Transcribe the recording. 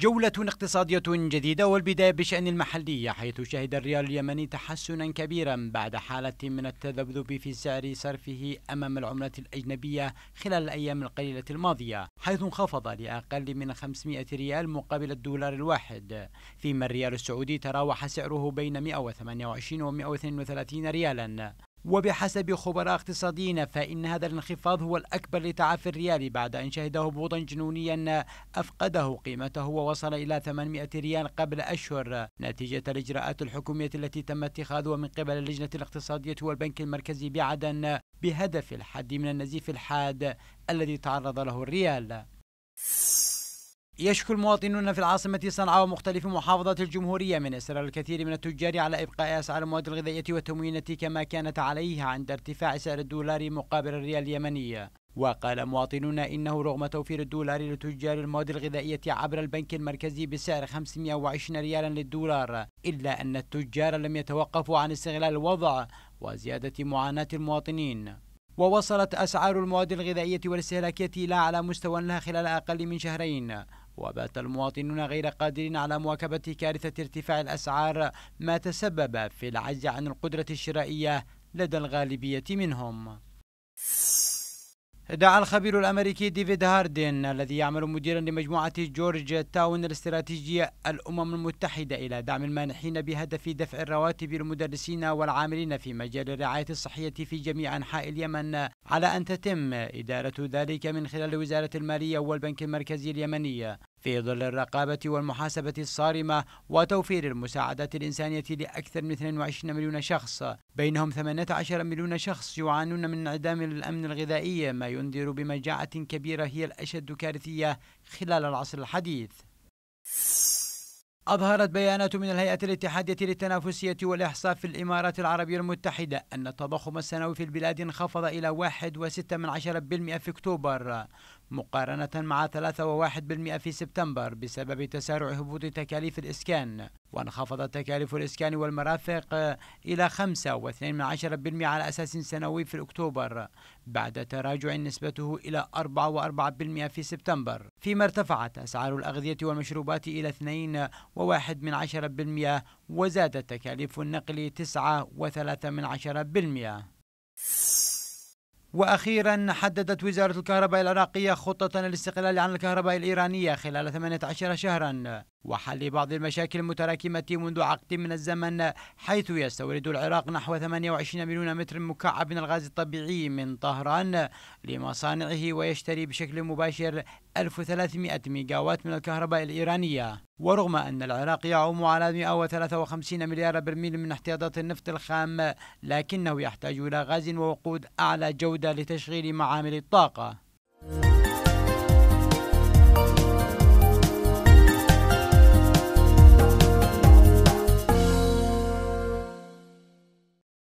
جولة اقتصادية جديدة والبداية بشأن المحلية حيث شهد الريال اليمني تحسنا كبيرا بعد حالة من التذبذب في سعر صرفه أمام العملة الأجنبية خلال الأيام القليلة الماضية حيث انخفض لأقل من 500 ريال مقابل الدولار الواحد فيما الريال السعودي تراوح سعره بين 128 و 132 ريالا وبحسب خبراء اقتصاديين فإن هذا الانخفاض هو الأكبر لتعافي الريال بعد أن شهد هبوطا جنونيا أفقده قيمته ووصل إلى 800 ريال قبل أشهر نتيجة الإجراءات الحكومية التي تم اتخاذها من قبل اللجنة الاقتصادية والبنك المركزي بعدن بهدف الحد من النزيف الحاد الذي تعرض له الريال يشكو المواطنون في العاصمة صنعاء ومختلف محافظات الجمهورية من إصرار الكثير من التجار على إبقاء أسعار المواد الغذائية والتموينة كما كانت عليها عند ارتفاع سعر الدولار مقابل الريال اليمني وقال مواطنون إنه رغم توفير الدولار لتجار المواد الغذائية عبر البنك المركزي بسعر 520 ريالا للدولار إلا أن التجار لم يتوقفوا عن استغلال الوضع وزيادة معاناة المواطنين ووصلت أسعار المواد الغذائية والاستهلاكية إلى أعلى مستوى لها خلال أقل من شهرين وبات المواطنون غير قادرين على مواكبة كارثة ارتفاع الأسعار ما تسبب في العجز عن القدرة الشرائية لدى الغالبية منهم دعا الخبير الأمريكي ديفيد هاردين الذي يعمل مديرا لمجموعة جورج تاون الاستراتيجية الأمم المتحدة إلى دعم المانحين بهدف دفع الرواتب للمدرسين والعاملين في مجال الرعاية الصحية في جميع أنحاء اليمن على أن تتم إدارة ذلك من خلال وزارة المالية والبنك المركزي اليمني في ظل الرقابة والمحاسبة الصارمة وتوفير المساعدات الإنسانية لأكثر من 22 مليون شخص بينهم 18 مليون شخص يعانون من انعدام الأمن الغذائي ما ينذر بمجاعة كبيرة هي الأشد كارثية خلال العصر الحديث أظهرت بيانات من الهيئة الاتحادية للتنافسية والإحصاء في الإمارات العربية المتحدة أن التضخم السنوي في البلاد انخفض إلى 1.6% في أكتوبر مقارنة مع 3.1% في سبتمبر بسبب تسارع هبوط تكاليف الإسكان وانخفضت تكاليف الإسكان والمرافق إلى 5.2% على أساس سنوي في أكتوبر بعد تراجع نسبته إلى 4.4% في سبتمبر فيما ارتفعت أسعار الأغذية والمشروبات إلى 2.1% وزادت تكاليف النقل 9.3% وأخيرا حددت وزارة الكهرباء العراقية خطة للاستقلال عن الكهرباء الإيرانية خلال 18 شهرا وحل بعض المشاكل المتراكمة منذ عقد من الزمن حيث يستورد العراق نحو 28 مليون متر مكعب من الغاز الطبيعي من طهران لمصانعه ويشتري بشكل مباشر 1300 ميجاوات من الكهرباء الإيرانية ورغم أن العراق يعوم على 153 مليار برميل من احتياطات النفط الخام لكنه يحتاج إلى غاز ووقود أعلى جودة لتشغيل معامل الطاقة